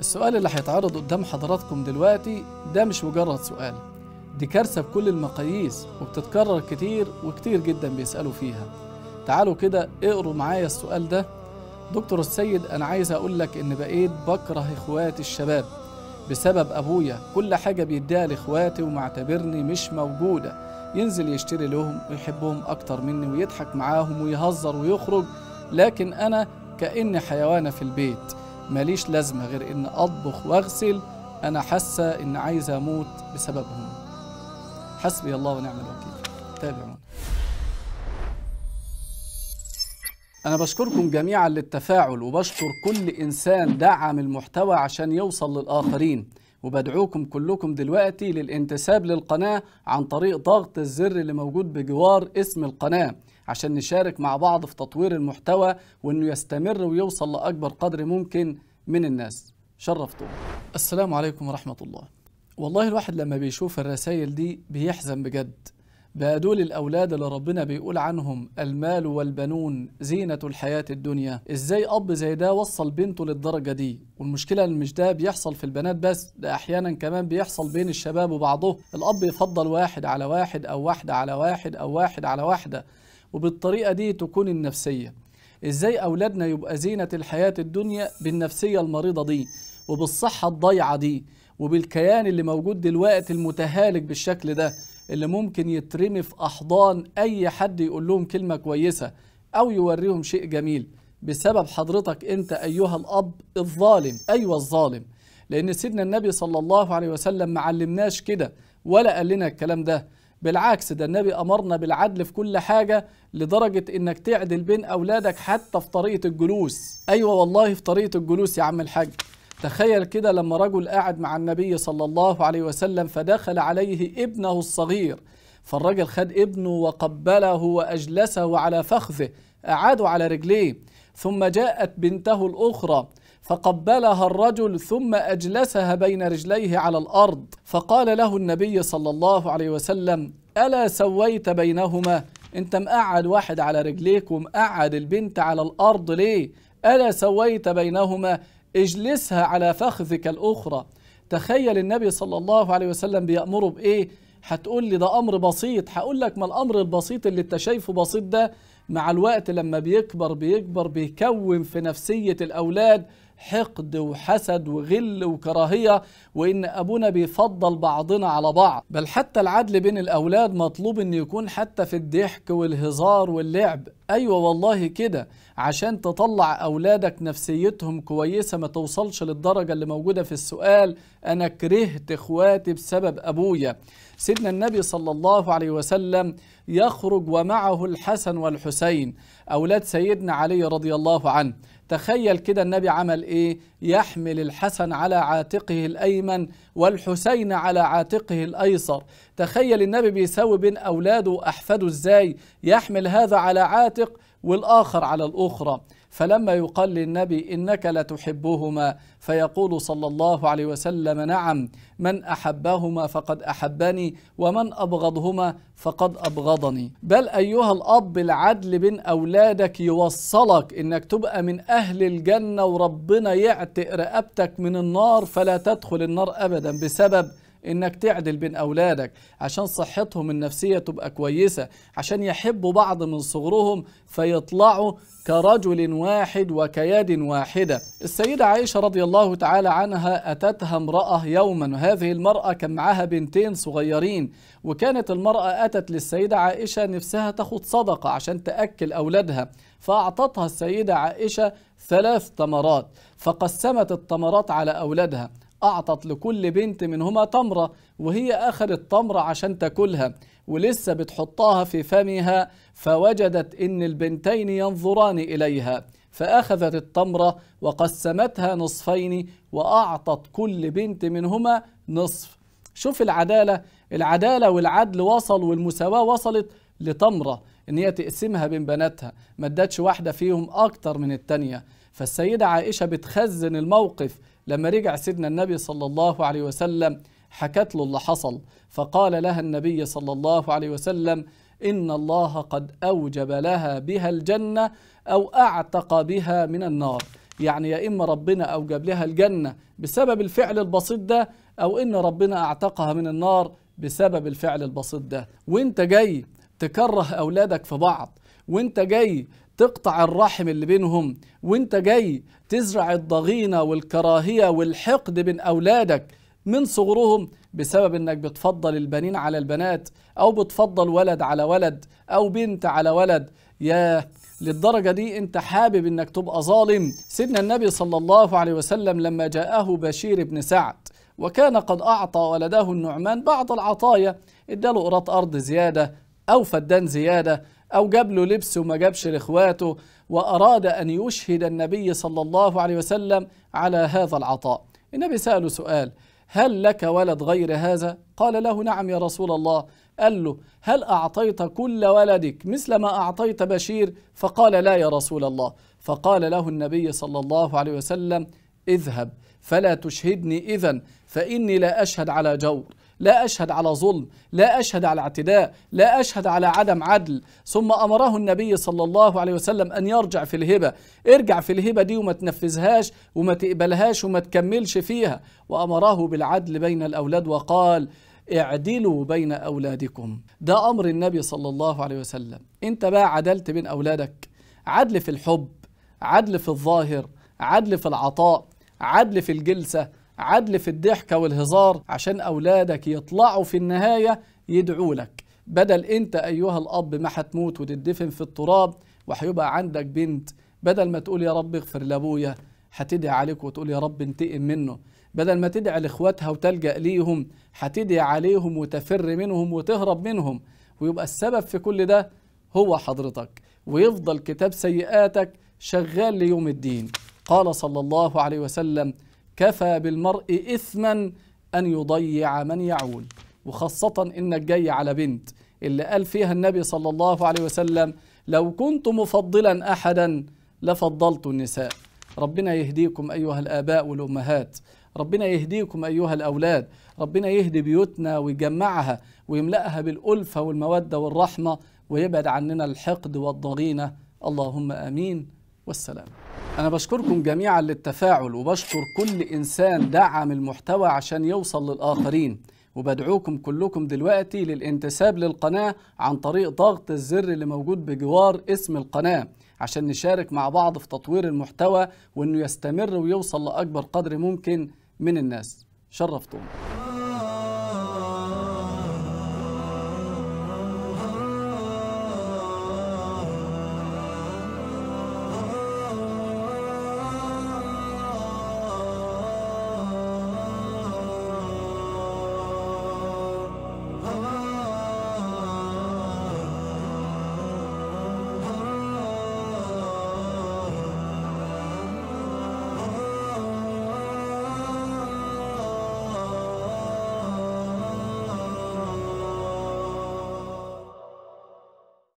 السؤال اللي هيتعرض قدام حضراتكم دلوقتي ده مش مجرد سؤال دي كارثة بكل المقاييس وبتتكرر كتير وكتير جدا بيسألوا فيها تعالوا كده اقروا معايا السؤال ده دكتور السيد أنا عايز أقول لك إن بقيت بكره إخواتي الشباب بسبب أبويا كل حاجة بيديها لإخواتي ومعتبرني مش موجودة ينزل يشتري لهم ويحبهم أكتر مني ويضحك معاهم ويهزر ويخرج لكن أنا كأني حيوانة في البيت ماليش لازمة غير إن أطبخ وأغسل أنا حاسة إن عايزة أموت بسببهم حسبي الله ونعم الوكيل تابعونا أنا بشكركم جميعا للتفاعل وبشكر كل إنسان دعم المحتوى عشان يوصل للآخرين وبدعوكم كلكم دلوقتي للانتساب للقناة عن طريق ضغط الزر اللي موجود بجوار اسم القناة عشان نشارك مع بعض في تطوير المحتوى وإنه يستمر ويوصل لأكبر قدر ممكن من الناس شرفتوا السلام عليكم ورحمة الله والله الواحد لما بيشوف الرسائل دي بيحزن بجد بقى دول الأولاد اللي ربنا بيقول عنهم المال والبنون زينة الحياة الدنيا إزاي أب زي ده وصل بنته للدرجة دي والمشكلة إن مش ده بيحصل في البنات بس ده أحيانا كمان بيحصل بين الشباب وبعضهم الأب يفضل واحد على واحد أو واحدة على واحد أو واحد على واحدة وبالطريقة دي تكون النفسية ازاي اولادنا يبقى زينه الحياه الدنيا بالنفسيه المريضه دي وبالصحه الضايعه دي وبالكيان اللي موجود دلوقتي المتهالك بالشكل ده اللي ممكن يترمي في احضان اي حد يقول لهم كلمه كويسه او يوريهم شيء جميل بسبب حضرتك انت ايها الاب الظالم ايوه الظالم لان سيدنا النبي صلى الله عليه وسلم ما علمناش كده ولا قال لنا الكلام ده بالعكس ده النبي أمرنا بالعدل في كل حاجة لدرجة إنك تعدل بين أولادك حتى في طريقة الجلوس أيوة والله في طريقة الجلوس يا عم الحاج تخيل كده لما رجل قاعد مع النبي صلى الله عليه وسلم فدخل عليه ابنه الصغير فالرجل خد ابنه وقبله وأجلسه على فخذه أعاده على رجليه ثم جاءت بنته الأخرى فقبلها الرجل ثم أجلسها بين رجليه على الأرض فقال له النبي صلى الله عليه وسلم ألا سويت بينهما أنت مقعد واحد على رجليك ومقعد البنت على الأرض ليه ألا سويت بينهما اجلسها على فخذك الأخرى تخيل النبي صلى الله عليه وسلم بيأمره بإيه هتقول لي ده أمر بسيط هقول لك ما الأمر البسيط اللي أنت شايفه بسيط ده مع الوقت لما بيكبر بيكبر بيكون في نفسية الأولاد حقد وحسد وغل وكراهية وإن أبونا بيفضل بعضنا على بعض بل حتى العدل بين الأولاد مطلوب إن يكون حتى في الضحك والهزار واللعب ايوه والله كده عشان تطلع اولادك نفسيتهم كويسه ما توصلش للدرجه اللي موجوده في السؤال انا كرهت اخواتي بسبب ابويا سيدنا النبي صلى الله عليه وسلم يخرج ومعه الحسن والحسين اولاد سيدنا علي رضي الله عنه تخيل كده النبي عمل ايه يحمل الحسن على عاتقه الايمن والحسين على عاتقه الايسر تخيل النبي بيساوي بين أولاده وأحفاده إزاي يحمل هذا على عاتق والآخر على الأخرى فلما يقال للنبي إنك لتحبهما فيقول صلى الله عليه وسلم نعم من أحبهما فقد أحبني ومن أبغضهما فقد أبغضني بل أيها الأب العدل بين أولادك يوصلك إنك تبقى من أهل الجنة وربنا يعتق رقبتك من النار فلا تدخل النار أبدا بسبب انك تعدل بين اولادك عشان صحتهم النفسيه تبقى كويسه عشان يحبوا بعض من صغرهم فيطلعوا كرجل واحد وكيد واحده السيده عائشه رضي الله تعالى عنها اتتها امراه يوما وهذه المراه كان معاها بنتين صغيرين وكانت المراه اتت للسيده عائشه نفسها تاخد صدقه عشان تاكل اولادها فاعطتها السيده عائشه ثلاث تمرات فقسمت التمرات على اولادها أعطت لكل بنت منهما تمرة وهي أخذت تمرة عشان تاكلها ولسه بتحطها في فمها فوجدت إن البنتين ينظران إليها فأخذت التمرة وقسمتها نصفين وأعطت كل بنت منهما نصف شوف العدالة العدالة والعدل وصل والمساواة وصلت لتمرة إن هي تقسمها بين بناتها ما ادتش واحدة فيهم أكتر من التانية فالسيدة عائشة بتخزن الموقف لما رجع سيدنا النبي صلى الله عليه وسلم حكت له اللي حصل فقال لها النبي صلى الله عليه وسلم إن الله قد أوجب لها بها الجنة أو أعتق بها من النار يعني يا إما ربنا أوجب لها الجنة بسبب الفعل البسيط ده أو إن ربنا أعتقها من النار بسبب الفعل البسيط ده وإنت جاي تكره أولادك في بعض وإنت جاي تقطع الرحم اللي بينهم وانت جاي تزرع الضغينة والكراهية والحقد بين أولادك من صغرهم بسبب انك بتفضل البنين على البنات او بتفضل ولد على ولد او بنت على ولد يا للدرجة دي انت حابب انك تبقى ظالم سيدنا النبي صلى الله عليه وسلم لما جاءه بشير بن سعد وكان قد أعطى ولده النعمان بعض العطايا اداله قرات أرض زيادة أو فدان زيادة أو جاب له لبس وما جابش لإخواته وأراد أن يشهد النبي صلى الله عليه وسلم على هذا العطاء النبي سأله سؤال هل لك ولد غير هذا؟ قال له نعم يا رسول الله قال له هل أعطيت كل ولدك مثل ما أعطيت بشير؟ فقال لا يا رسول الله فقال له النبي صلى الله عليه وسلم اذهب فلا تشهدني إذا فإني لا أشهد على جور لا أشهد على ظلم لا أشهد على اعتداء لا أشهد على عدم عدل ثم أمره النبي صلى الله عليه وسلم أن يرجع في الهبة ارجع في الهبة دي وما تنفذهاش وما تقبلهاش وما تكملش فيها وأمره بالعدل بين الأولاد وقال اعدلوا بين أولادكم ده أمر النبي صلى الله عليه وسلم انت بقى عدلت بين أولادك عدل في الحب عدل في الظاهر عدل في العطاء عدل في الجلسة عدل في الضحكة والهزار عشان أولادك يطلعوا في النهاية يدعوا لك بدل أنت أيها الأب ما هتموت وتدفن في التراب وهيبقى عندك بنت بدل ما تقول يا رب اغفر لأبويا هتدعي عليك وتقول يا رب انتقم منه بدل ما تدعي لاخواتها وتلجأ ليهم هتدعي عليهم وتفر منهم وتهرب منهم ويبقى السبب في كل ده هو حضرتك ويفضل كتاب سيئاتك شغال ليوم الدين قال صلى الله عليه وسلم كفى بالمرء إثما أن يضيع من يعول وخاصة إنك جاي على بنت اللي قال فيها النبي صلى الله عليه وسلم لو كنت مفضلا أحدا لفضلت النساء ربنا يهديكم أيها الآباء والأمهات ربنا يهديكم أيها الأولاد ربنا يهدي بيوتنا ويجمعها ويملأها بالألفة والمودة والرحمة ويبعد عننا الحقد والضغينة اللهم آمين والسلام أنا بشكركم جميعا للتفاعل وبشكر كل إنسان دعم المحتوى عشان يوصل للآخرين وبدعوكم كلكم دلوقتي للانتساب للقناة عن طريق ضغط الزر اللي موجود بجوار اسم القناة عشان نشارك مع بعض في تطوير المحتوى وإنه يستمر ويوصل لأكبر قدر ممكن من الناس شرفتم